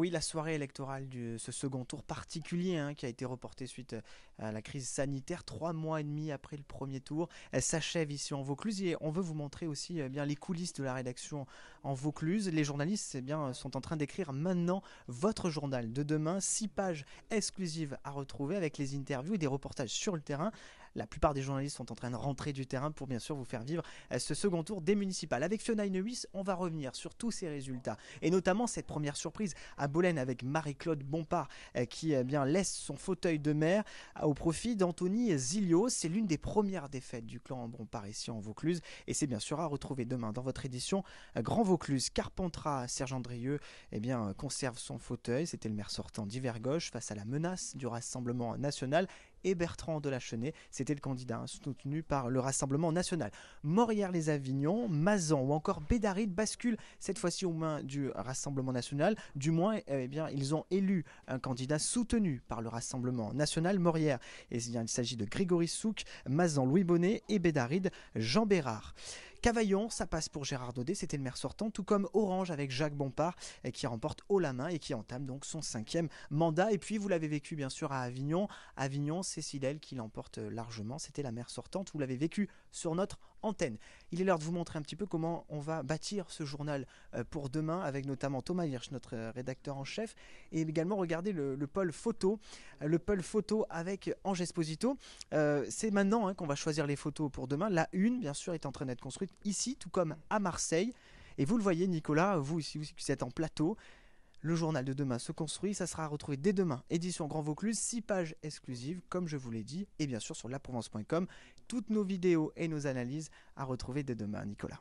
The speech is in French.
oui, la soirée électorale de ce second tour particulier hein, qui a été reporté suite euh, à la crise sanitaire, trois mois et demi après le premier tour, elle s'achève ici en Vaucluse et on veut vous montrer aussi euh, bien les coulisses de la rédaction en Vaucluse. Les journalistes bien, euh, sont en train d'écrire maintenant votre journal de demain, six pages exclusives à retrouver avec les interviews et des reportages sur le terrain. La plupart des journalistes sont en train de rentrer du terrain pour bien sûr vous faire vivre euh, ce second tour des municipales. Avec Fiona Inouïs, on va revenir sur tous ces résultats et notamment cette première surprise à Bolène avec Marie-Claude Bompard euh, qui euh, bien, laisse son fauteuil de maire au profit d'Anthony Zilio. C'est l'une des premières défaites du clan Bompard ici en Vaucluse et c'est bien sûr à retrouver demain dans votre édition Grand Vaucluse. Carpentras, Serge Andrieux eh bien, conserve son fauteuil. C'était le maire sortant gauche face à la menace du Rassemblement national et Bertrand Delachenet. C'était le candidat hein, soutenu par le Rassemblement national. morière les avignon Mazan ou encore Bédaride basculent cette fois-ci aux mains du Rassemblement national. Du moins, eh, eh bien, ils ont élu un candidat soutenu par le Rassemblement national. Morière, il s'agit de Grégory Souk, Mazan Louis Bonnet et Bédaride Jean Bérard. Cavaillon, ça passe pour Gérard Daudet, c'était le maire sortant, tout comme Orange avec Jacques Bompard eh, qui remporte haut la main et qui entame donc son cinquième mandat. Et puis vous l'avez vécu bien sûr à Avignon. Avignon, c'est L qui l'emporte euh, largement, c'était la maire sortante. Vous l'avez vécu sur notre antenne. Il est l'heure de vous montrer un petit peu comment on va bâtir ce journal euh, pour demain, avec notamment Thomas Hirsch, notre euh, rédacteur en chef, et également regarder le, pôle photo, euh, le photo avec Ange Esposito. C'est maintenant hein, qu'on va choisir les photos pour demain. La une, bien sûr, est en train d'être construite ici, tout comme à Marseille. Et vous le voyez, Nicolas, vous ici, vous êtes en plateau, le journal de demain se construit, ça sera à retrouver dès demain, édition Grand Vaucluse, 6 pages exclusives, comme je vous l'ai dit, et bien sûr sur laprovence.com, toutes nos vidéos et nos analyses à retrouver dès demain, Nicolas.